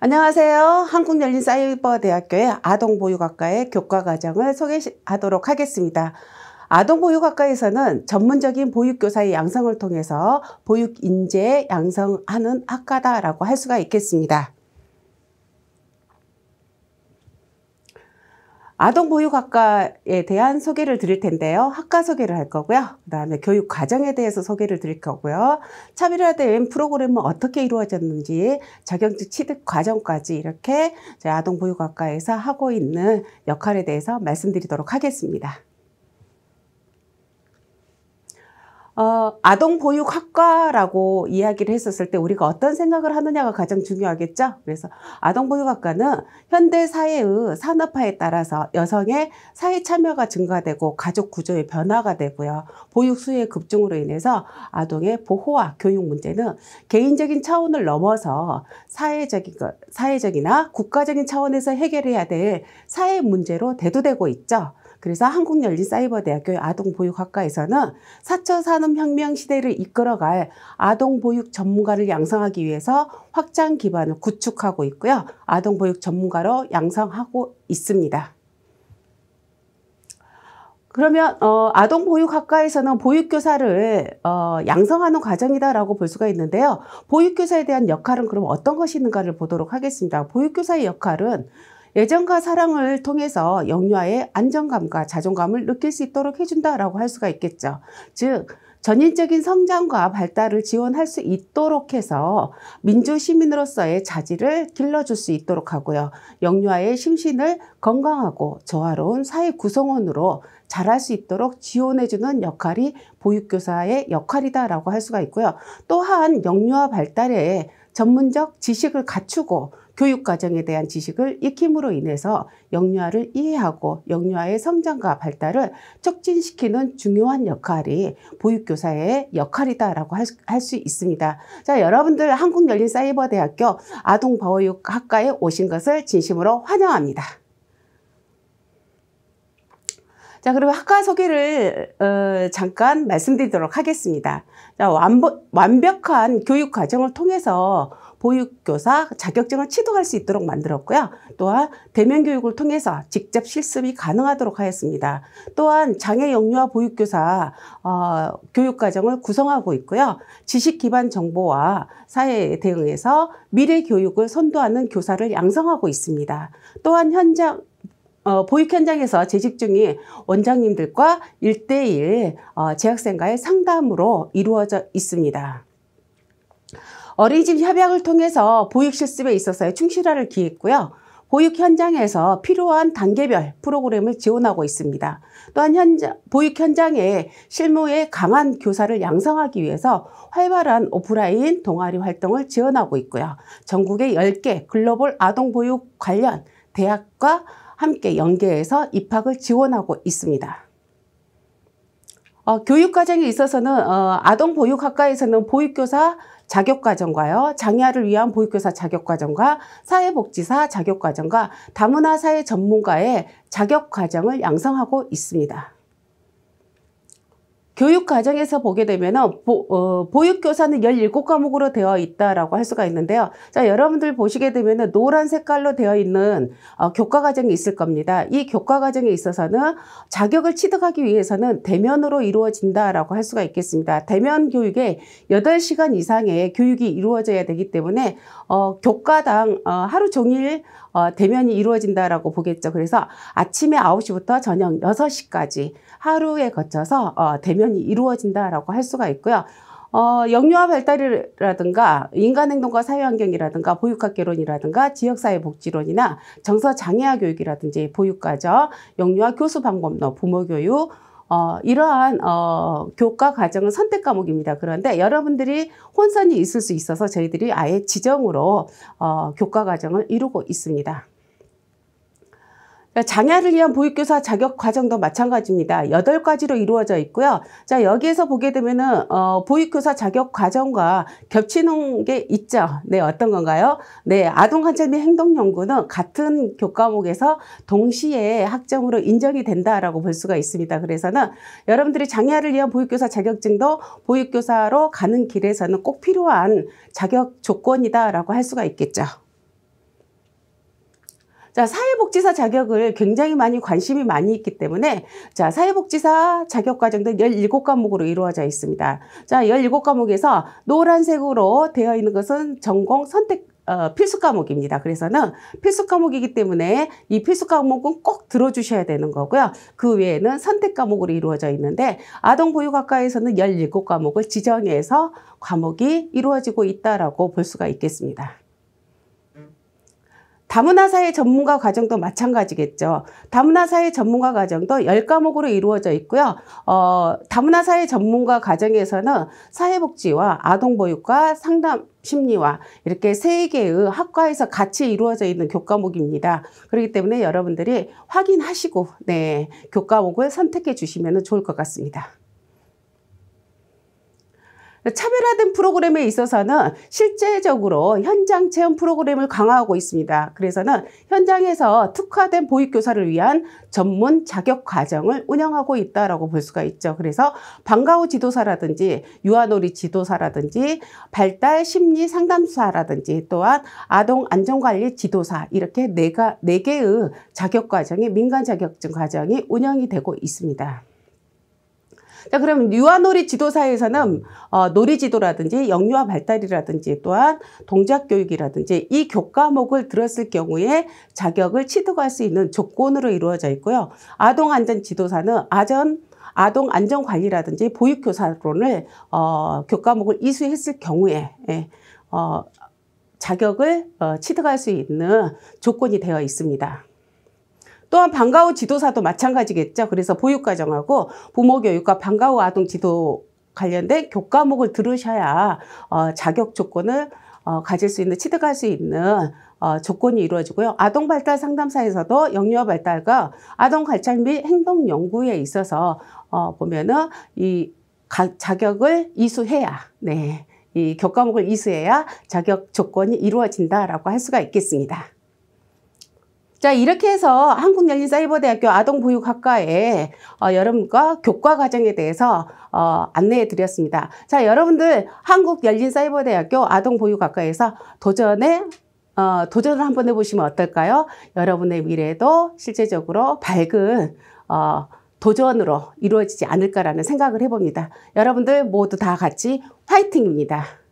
안녕하세요. 한국열린사이버대학교의 아동보육학과의 교과과정을 소개하도록 하겠습니다. 아동보육학과에서는 전문적인 보육교사의 양성을 통해서 보육인재 양성하는 학과다라고 할 수가 있겠습니다. 아동보육학과에 대한 소개를 드릴 텐데요. 학과 소개를 할 거고요. 그 다음에 교육 과정에 대해서 소개를 드릴 거고요. 차별화된 프로그램은 어떻게 이루어졌는지 자격증 취득 과정까지 이렇게 아동보육학과에서 하고 있는 역할에 대해서 말씀드리도록 하겠습니다. 어, 아동 보육 학과라고 이야기를 했었을 때 우리가 어떤 생각을 하느냐가 가장 중요하겠죠. 그래서 아동 보육 학과는 현대 사회의 산업화에 따라서 여성의 사회 참여가 증가되고 가족 구조의 변화가 되고요. 보육 수요의 급증으로 인해서 아동의 보호와 교육 문제는 개인적인 차원을 넘어서 사회적인 사회적이나 국가적인 차원에서 해결해야 될 사회 문제로 대두되고 있죠. 그래서 한국열린사이버대학교 아동보육학과에서는 4차 산업혁명 시대를 이끌어갈 아동보육 전문가를 양성하기 위해서 확장 기반을 구축하고 있고요. 아동보육 전문가로 양성하고 있습니다. 그러면 어, 아동보육학과에서는 보육교사를 어, 양성하는 과정이라고볼 수가 있는데요. 보육교사에 대한 역할은 그럼 어떤 것이 있는가를 보도록 하겠습니다. 보육교사의 역할은 예전과 사랑을 통해서 영유아의 안정감과 자존감을 느낄 수 있도록 해준다라고 할 수가 있겠죠. 즉 전인적인 성장과 발달을 지원할 수 있도록 해서 민주 시민으로서의 자질을 길러줄 수 있도록 하고요. 영유아의 심신을 건강하고 조화로운 사회 구성원으로 잘할 수 있도록 지원해주는 역할이 보육교사의 역할이다라고 할 수가 있고요. 또한 영유아 발달에 전문적 지식을 갖추고 교육 과정에 대한 지식을 익힘으로 인해서 영유아를 이해하고 영유아의 성장과 발달을 촉진시키는 중요한 역할이 보육교사의 역할이다라고 할 수 있습니다. 자, 여러분들 한국열린사이버대학교 아동보육학과에 오신 것을 진심으로 환영합니다. 자, 그러면 학과 소개를 어, 잠깐 말씀드리도록 하겠습니다. 자, 완보, 완벽한 교육 과정을 통해서 보육교사 자격증을 취득할 수 있도록 만들었고요. 또한 대면 교육을 통해서 직접 실습이 가능하도록 하였습니다. 또한 장애 영유아 보육교사 어, 교육 과정을 구성하고 있고요. 지식 기반 정보와 사회에 대응해서 미래 교육을 선도하는 교사를 양성하고 있습니다. 또한 현장 어, 보육 현장에서 재직 중인 원장님들과 일대일 어, 재학생과의 상담으로 이루어져 있습니다. 어린이집 협약을 통해서 보육 실습에 있어서의 충실화를 기했고요. 보육 현장에서 필요한 단계별 프로그램을 지원하고 있습니다. 또한 현장, 보육 현장의 실무에 강한 교사를 양성하기 위해서 활발한 오프라인 동아리 활동을 지원하고 있고요. 전국의 10개 글로벌 아동보육 관련 대학과 함께 연계해서 입학을 지원하고 있습니다. 어, 교육과정에 있어서는 어, 아동보육학과에서는 보육교사 자격과정과요, 장애아를 위한 보육교사 자격과정과 사회복지사 자격과정과 다문화 사회 전문가의 자격과정을 양성하고 있습니다. 교육 과정에서 보게 되면 은 어, 보육교사는 17과목으로 되어 있다라고 할 수가 있는데요. 자, 여러분들 보시게 되면 은 노란 색깔로 되어 있는 어, 교과 과정이 있을 겁니다. 이 교과 과정에 있어서는 자격을 취득하기 위해서는 대면으로 이루어진다라고 할 수가 있겠습니다. 대면 교육에 8시간 이상의 교육이 이루어져야 되기 때문에 어, 교과당 어, 하루 종일 어, 대면이 이루어진다라고 보겠죠. 그래서 아침에 9시부터 저녁 6시까지 하루에 거쳐서 어, 대면 당연히 이루어진다라고 할 수가 있고요. 어, 영유아 발달이라든가 인간행동과 사회환경이라든가 보육학개론이라든가 지역사회복지론이나 정서장애아 교육이라든지 보육과정, 영유아 교수 방법론, 부모교육, 어, 이러한 어, 교과 과정은 선택 과목입니다. 그런데 여러분들이 혼선이 있을 수 있어서 저희들이 아예 지정으로 어, 교과 과정을 이루고 있습니다. 그러니까 장애를 위한 보육교사 자격 과정도 마찬가지입니다. 여덟 가지로 이루어져 있고요. 자, 여기에서 보게 되면은, 어, 보육교사 자격 과정과 겹치는 게 있죠. 네, 어떤 건가요? 네, 아동관찰 및 행동연구는 같은 교과목에서 동시에 학점으로 인정이 된다라고 볼 수가 있습니다. 그래서는 여러분들이 장애를 위한 보육교사 자격증도 보육교사로 가는 길에서는 꼭 필요한 자격 조건이다라고 할 수가 있겠죠. 자, 사회복지사 자격을 굉장히 많이 관심이 많이 있기 때문에 자, 사회복지사 자격 과정도 17과목으로 이루어져 있습니다. 자, 17과목에서 노란색으로 되어 있는 것은 전공 선택 어, 필수 과목입니다. 그래서는 필수 과목이기 때문에 이 필수 과목은 꼭 들어주셔야 되는 거고요. 그 외에는 선택 과목으로 이루어져 있는데 아동보육학과에서는 17과목을 지정해서 과목이 이루어지고 있다라고 볼 수가 있겠습니다. 다문화사회 전문가 과정도 마찬가지겠죠. 다문화사회 전문가 과정도 열과목으로 이루어져 있고요. 어, 다문화사회 전문가 과정에서는 사회복지와 아동보육과 상담, 심리와 이렇게 세 개의 학과에서 같이 이루어져 있는 교과목입니다. 그렇기 때문에 여러분들이 확인하시고 네, 교과목을 선택해 주시면 좋을 것 같습니다. 차별화된 프로그램에 있어서는 실제적으로 현장 체험 프로그램을 강화하고 있습니다. 그래서는 현장에서 특화된 보육교사를 위한 전문 자격 과정을 운영하고 있다고볼 수가 있죠. 그래서 방과후 지도사라든지 유아놀이 지도사라든지 발달 심리 상담사라든지 또한 아동 안전관리 지도사 이렇게 네가 네 개의 자격 과정이 민간 자격증 과정이 운영이 되고 있습니다. 자, 그럼 유아놀이 지도사에서는 어, 놀이지도라든지 영유아 발달이라든지 또한 동작교육이라든지 이 교과목을 들었을 경우에 자격을 취득할 수 있는 조건으로 이루어져 있고요. 아동안전지도사는 아전 아동 안전 관리라든지 보육 교사론을 어, 교과목을 이수했을 경우에 예, 어, 자격을 어, 취득할 수 있는 조건이 되어 있습니다. 또한 방과후 지도사도 마찬가지겠죠. 그래서 보육과정하고 부모교육과 방과후 아동 지도 관련된 교과목을 들으셔야 어, 자격 조건을 어, 가질 수 있는 취득할 수 있는 어, 조건이 이루어지고요. 아동 발달 상담사에서도 영유아 발달과 아동 관찰 및 행동 연구에 있어서 어, 보면은 이 가, 자격을 이수해야 네. 이 교과목을 이수해야 자격 조건이 이루어진다라고 할 수가 있겠습니다. 자 이렇게 해서 한국열린사이버대학교 아동보육학과의 어, 여러분과 교과 과정에 대해서 어, 안내해 드렸습니다. 자 여러분들 한국열린사이버대학교 아동보육학과에서 도전에 어, 도전을 한번 해보시면 어떨까요? 여러분의 미래도 실제적으로 밝은 어, 도전으로 이루어지지 않을까라는 생각을 해봅니다. 여러분들 모두 다 같이 화이팅입니다.